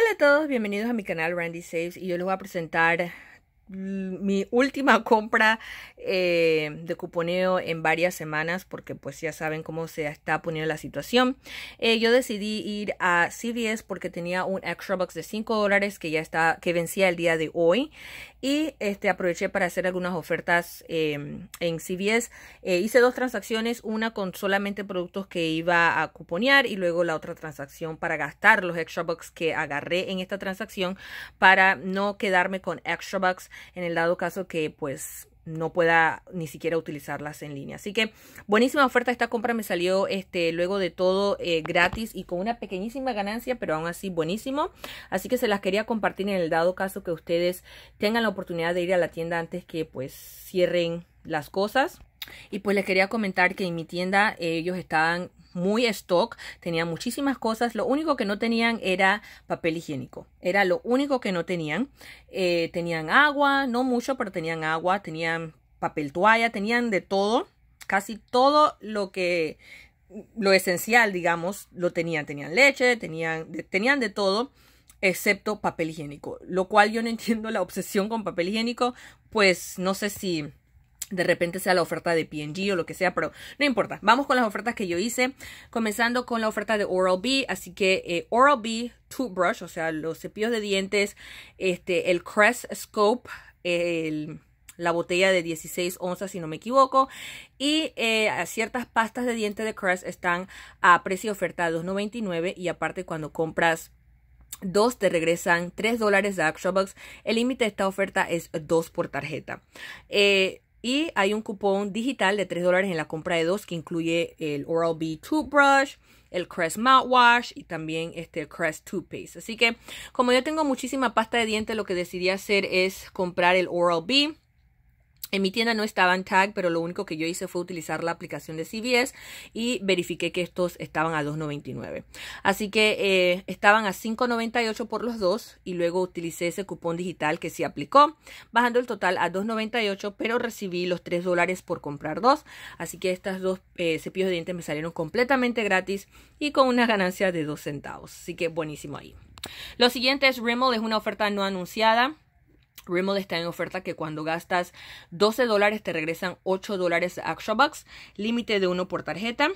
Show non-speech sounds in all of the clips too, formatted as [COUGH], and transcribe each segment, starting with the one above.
Hola a todos, bienvenidos a mi canal Randy Saves y yo les voy a presentar mi última [LAUGHS] compra eh, de cuponeo en varias semanas porque pues ya saben cómo se está poniendo la situación eh, yo decidí ir a CVS porque tenía un extra box de 5 dólares que ya está que vencía el día de hoy y este, aproveché para hacer algunas ofertas em, en CVS. Eh, hice dos transacciones, una con solamente productos que iba a cuponear y luego la otra transacción para gastar los extra bucks que agarré en esta transacción para no quedarme con extra bucks en el dado caso que pues no pueda ni siquiera utilizarlas en línea. Así que buenísima oferta, esta compra me salió este, luego de todo eh, gratis y con una pequeñísima ganancia, pero aún así buenísimo. Así que se las quería compartir en el dado caso que ustedes tengan la oportunidad de ir a la tienda antes que pues cierren las cosas. Y pues les quería comentar que en mi tienda eh, ellos estaban muy stock, tenían muchísimas cosas, lo único que no tenían era papel higiénico, era lo único que no tenían, eh, tenían agua, no mucho, pero tenían agua, tenían papel toalla, tenían de todo, casi todo lo que, lo esencial, digamos, lo tenían, tenían leche, tenían, tenían de todo excepto papel higiénico, lo cual yo no [LAUGHS] entiendo la obsesión con papel higiénico, pues no sé si de repente sea la oferta de PNG o lo que sea, pero no importa. Vamos con las ofertas que yo hice, comenzando con la oferta de Oral-B, así que eh, Oral-B toothbrush, o sea, los cepillos de dientes, este, el Crest Scope, la botella de 16 onzas, si no me equivoco, y eh, ciertas pastas de dientes de Crest están a precio oferta de 2.99 y aparte cuando compras Dos te regresan 3 dólares de bucks. El límite de esta oferta es 2 por tarjeta. Eh, y hay un cupón digital de 3 dólares en la compra de dos que incluye el Oral-B Toothbrush, el Crest Mouthwash y también este Crest Toothpaste. Así que como yo tengo muchísima pasta de dientes, lo que decidí hacer es comprar el Oral-B en mi tienda no estaban tag, pero lo único que yo hice fue utilizar la aplicación de CVS y verifiqué que estos estaban a 2.99. Así que eh, estaban a 5.98 por los dos y luego utilicé ese cupón digital que sí aplicó, bajando el total a 2.98, pero recibí los 3 dólares por comprar dos. Así que estas dos eh, cepillos de dientes me salieron completamente gratis y con una ganancia de 2 centavos. Así que buenísimo ahí. Lo siguiente es Rimmel, es una oferta no anunciada. Rimmel está en oferta que cuando gastas 12 dólares te regresan 8 dólares Action bucks, límite de uno por tarjeta.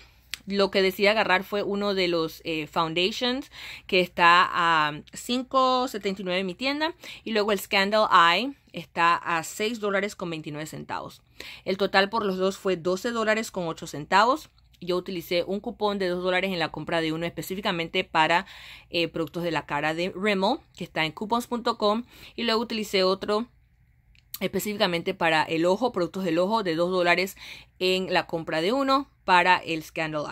Lo que decidí agarrar fue uno de los eh, foundations que está a 5.79 en mi tienda y luego el Scandal Eye está a $6.29. dólares con centavos. El total por los dos fue 12 dólares con centavos yo utilicé un cupón de 2 dólares en la compra de uno específicamente para eh, productos de la cara de Remo que está en coupons.com, y luego utilicé otro específicamente para el ojo, productos del ojo de 2 dólares en la compra de uno para el Scandal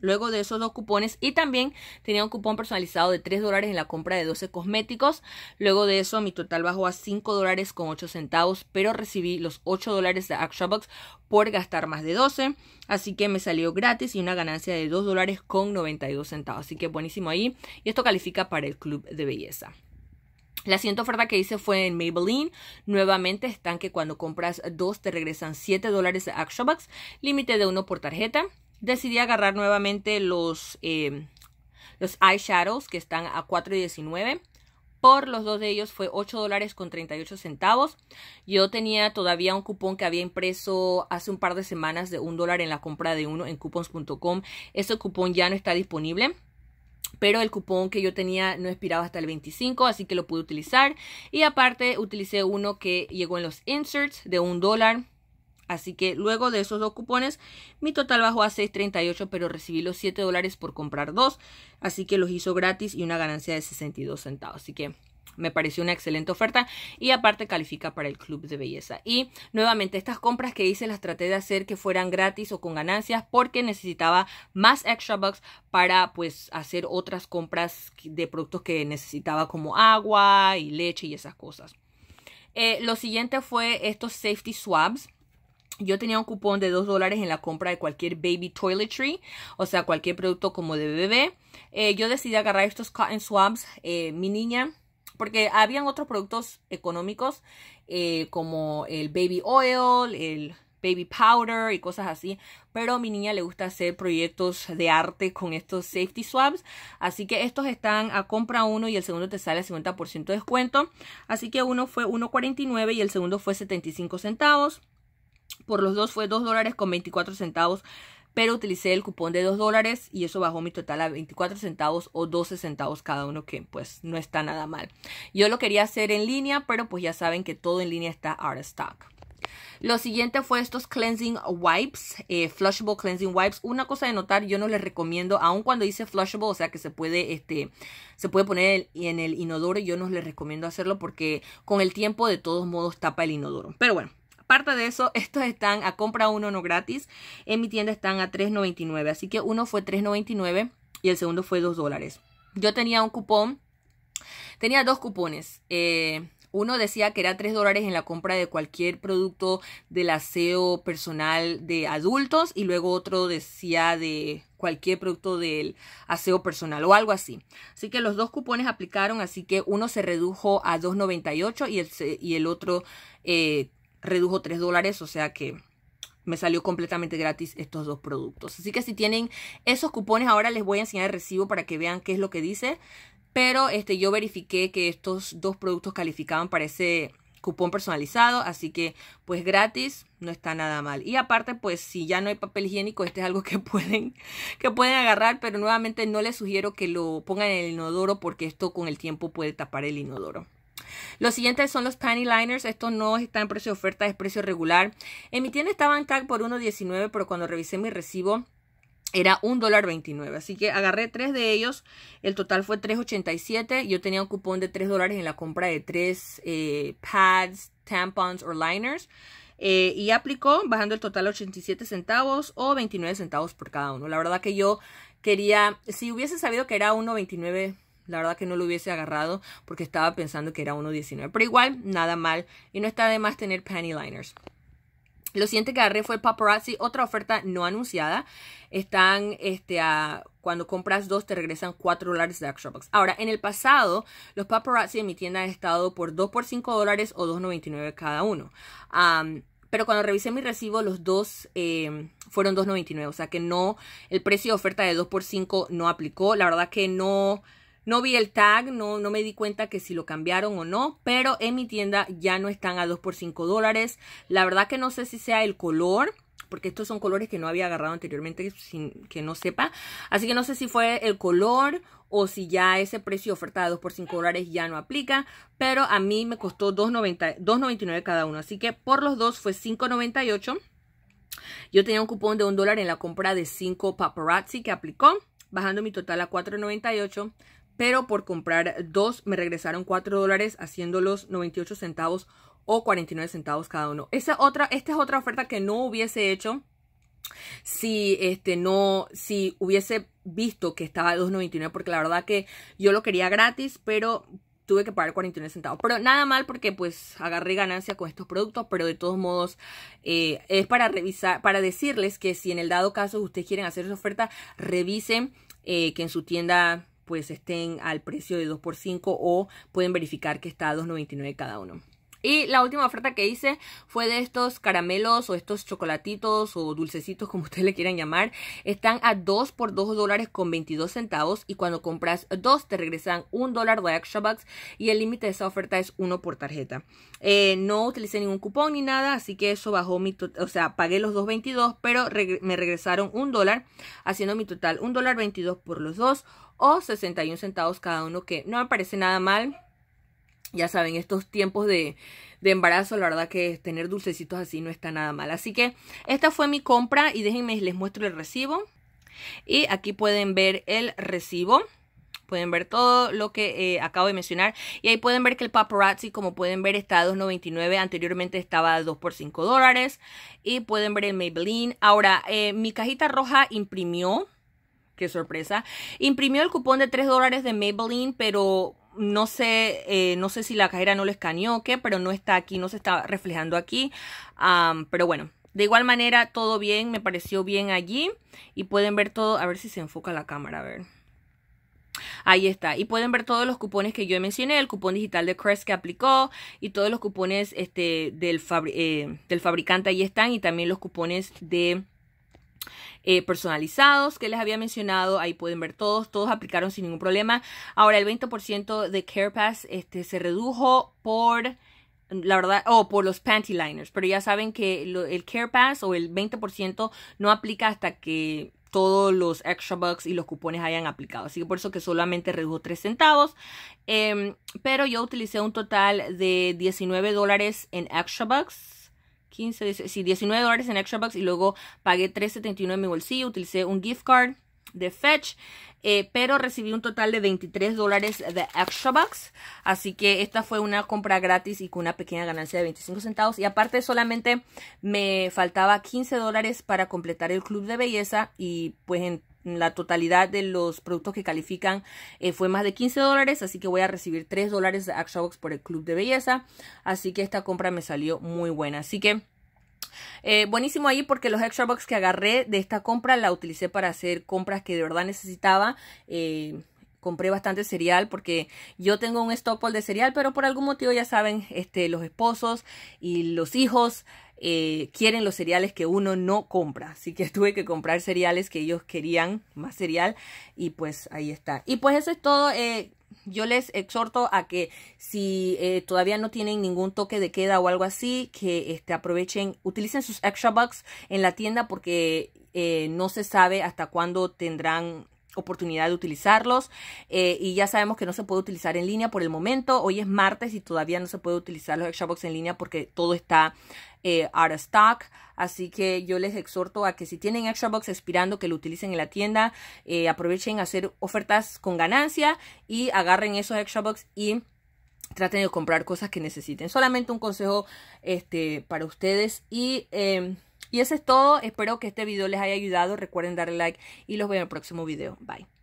luego de esos dos cupones y también tenía un cupón personalizado de 3 dólares en la compra de 12 cosméticos. Luego de eso mi total bajó a 5 dólares con 8 centavos, pero recibí los 8 dólares de ActionBox por gastar más de 12, así que me salió gratis y una ganancia de 2 dólares con 92 centavos, así que buenísimo ahí y esto califica para el club de belleza. La siguiente oferta que hice fue en Maybelline. Nuevamente están que cuando compras dos te regresan 7 dólares de Bucks. límite de uno por tarjeta decidí agarrar nuevamente los, eh, los eyeshadows que están a $4.19. Por los dos de ellos fue 8 dólares con 38 centavos. Yo tenía todavía un cupón que había impreso hace un par de semanas de un dólar en la compra de uno en coupons.com. Ese cupón ya no está disponible pero el cupón que yo tenía no expiraba hasta el 25, así que lo pude utilizar. Y aparte utilicé uno que llegó en los inserts de un dólar Así que luego de esos dos cupones, mi total bajó a 6.38, pero recibí los 7 dólares por comprar dos. Así que los hizo gratis y una ganancia de 62 centavos. Así que me pareció una excelente oferta y aparte califica para el club de belleza. Y nuevamente estas compras que hice las traté de hacer que fueran gratis o con ganancias porque necesitaba más extra bucks para pues hacer otras compras de productos que necesitaba como agua y leche y esas cosas. Eh, lo siguiente fue estos safety swabs. Yo tenía un cupón de 2 dólares en la compra de cualquier baby toiletry, o sea, cualquier producto como de bebé. Eh, yo decidí agarrar estos cotton swabs, eh, mi niña, porque habían otros productos económicos eh, como el baby oil, el baby powder y cosas así. Pero mi niña le gusta hacer proyectos de arte con estos safety swabs. Así que estos están a compra uno y el segundo te sale a 50% de descuento. Así que uno fue 1.49 y el segundo fue 75 centavos. Por los dos fue 2 dólares con 24 centavos, pero utilicé el cupón de 2 dólares y eso bajó mi total a 24 centavos o 12 centavos cada uno, que pues no está nada mal. Yo lo quería hacer en línea, pero pues ya saben que todo en línea está out of stock. Lo siguiente fue estos cleansing wipes, eh, flushable cleansing wipes. Una cosa de notar, yo no les recomiendo, aun cuando dice flushable, o sea que se puede, este, se puede poner en el inodoro, yo no les recomiendo hacerlo porque con el tiempo de todos modos tapa el inodoro. Pero bueno, Parte de eso, [LAUGHS] estos están a compra uno, no gratis. En mi tienda están a $3.99. Así que uno fue $3.99 y el segundo fue 2 dólares. Yo tenía un cupón. Tenía dos cupones. Eh, uno decía que era 3 dólares en la compra de cualquier producto del aseo personal de adultos y luego otro decía de cualquier producto del aseo personal o algo así. Así que los dos cupones aplicaron, así que uno se redujo a 2.98 y el, y el otro eh, redujo 3 dólares, o sea que me salió completamente gratis estos dos productos. Así que si tienen esos cupones, ahora les voy a enseñar el recibo para que vean qué es lo que dice. Pero este, yo verifiqué que estos dos productos calificaban para ese cupón personalizado, así que pues gratis no está nada mal. Y aparte, pues si ya no hay papel higiénico, este es algo que [LAUGHS] pueden que pueden agarrar, pero nuevamente no les sugiero que lo pongan en el inodoro porque esto con el tiempo puede tapar el inodoro. Los siguientes son los Panty Liners. Estos no están en precio de oferta, es precio regular. En mi tienda estaban CAC por 1.19, pero cuando revisé mi recibo era $1.29. Así que agarré tres de ellos. El total fue 3.87. Yo tenía un cupón de 3 dólares en la compra de tres eh, pads, tampons o liners. Eh, y aplicó bajando el total a 87 centavos o 29 centavos por cada uno. La verdad que yo quería, si hubiese sabido que era 1.29 la verdad que no lo hubiese agarrado porque estaba pensando que era 1.19. Pero igual, nada mal. Y no está de más tener panty liners. Lo siguiente que agarré fue Paparazzi, otra oferta no anunciada. Están, este, a, cuando compras dos te regresan 4 dólares de extra box. Ahora, en el pasado, los Paparazzi en mi tienda han estado por 2 por 5 dólares o 2.99 cada uno. pero cuando revisé mi recibo, los dos em, fueron 2.99. O sea que no, el precio de oferta de 2 por 5 no aplicó. La verdad que no no vi el tag, no, no me di cuenta que si lo cambiaron o no, pero en mi tienda ya no están a 2 por 5 dólares. La verdad que no sé si sea el color, porque estos son colores que no había agarrado anteriormente sin que no sepa. Así que no sé si fue el color o si ya ese precio oferta de 2 por 5 dólares ya no aplica, pero a mí me costó 2.99 cada uno, así que por los dos fue 5.98. Yo tenía un cupón de un dólar en la compra de 5 paparazzi que aplicó, bajando mi total a 4.98 pero por comprar dos me regresaron 4 dólares haciéndolos 98 centavos o 49 centavos cada uno. Esa otra, esta es otra oferta que no hubiese hecho si este no si hubiese visto que estaba 2.99 porque la verdad que yo lo quería gratis, pero tuve que pagar 49 centavos. Pero nada mal porque pues agarré ganancia con estos productos, pero de todos modos eh, es para revisar, para decirles que si en el dado caso ustedes quieren hacer esa oferta, revisen eh, que en su tienda pues estén al precio de 2 x 5 o pueden verificar que está a 2.99 cada uno. Y la última oferta que hice fue de estos caramelos o estos chocolatitos o dulcecitos, [LAUGHS] como ustedes le quieran llamar. Están a 2 por 2 dólares con 22 centavos. Y cuando compras 2 te regresan 1 dólar de extra bucks. Y el límite de esa oferta es 1 por tarjeta. Eh, no utilicé ningún cupón ni nada, así que eso bajó mi total. O sea, pagué los 2.22, pero me regresaron 1 dólar, haciendo mi total $1.22 dólar 22 por los dos o 61 centavos cada uno, que no me parece nada mal. Ya saben, estos tiempos de, embarazo, la verdad que tener dulcecitos así no está nada mal. Así que esta fue mi compra y déjenme, les muestro el recibo. Y aquí pueden ver el recibo. Pueden ver todo lo que eh, acabo de mencionar. Y ahí pueden ver que el paparazzi, como pueden ver, está a $2.99. Anteriormente estaba a 2 por 5 dólares. Y pueden ver el Maybelline. Ahora, eh, mi cajita roja imprimió qué sorpresa. Imprimió el cupón de 3 dólares de Maybelline, pero no sé, eh, no sé si la cajera no lo escaneó o qué, pero no está aquí, no se está reflejando aquí. pero bueno, de igual manera, todo bien, me pareció bien allí. Y pueden ver todo, a ver si se enfoca la cámara, a ver. Ahí está. Y pueden ver todos los cupones que yo mencioné, el cupón digital de Crest que aplicó y todos los cupones este, del, eh, del fabricante ahí están y también los cupones de eh, personalizados que les había mencionado. Ahí pueden ver todos, todos aplicaron sin ningún problema. Ahora el 20% de CarePass este, se redujo por la verdad, o oh, por los panty liners, pero ya saben que el Care Pass o el 20% no aplica hasta que todos los extra bucks y los cupones hayan aplicado. Así que por eso que solamente redujo 3 centavos. Em, pero yo utilicé un total de 19 dólares en extra bucks 15, sí, 19 dólares en Extra Bucks y luego pagué 3.79 en mi bolsillo, utilicé un gift card de Fetch, eh, pero recibí un total de 23 dólares de Extra Bucks, así que esta fue una compra gratis y con una pequeña ganancia de 25 centavos y aparte solamente me faltaba 15 dólares para completar el club de belleza y pues en la totalidad de los productos que califican eh, fue más de 15 dólares, así que voy a recibir 3 dólares de extra Box por el Club de Belleza, así que esta compra me salió muy buena, así que... Eh, buenísimo ahí porque los extra box que agarré de esta compra la utilicé para hacer compras que de verdad necesitaba. Eh, compré bastante cereal porque yo tengo un stockpile de cereal, pero por algún motivo ya saben, este, los esposos y los hijos eh, quieren los cereales que uno no compra. Así que [LAUGHS] tuve que comprar cereales que ellos querían, más cereal, y pues ahí está. Y pues eso es todo. Eh, yo les exhorto a que si eh, todavía no tienen ningún toque de queda o algo así, que este, aprovechen, utilicen sus extra bucks en la tienda porque no se sabe hasta cuándo tendrán oportunidad de utilizarlos y ya sabemos que no se puede utilizar en línea por el momento hoy es martes y todavía no se puede utilizar los extra box en línea porque todo está eh, out of stock. Así que yo les exhorto a que si tienen extra box expirando, que lo utilicen en la tienda, eh, aprovechen a hacer ofertas con ganancia y agarren esos extra box y traten de comprar cosas que necesiten. Solamente un consejo este, para ustedes y... Em, y eso es todo, espero que este video les haya ayudado, recuerden darle like y los veo en el próximo video. Bye.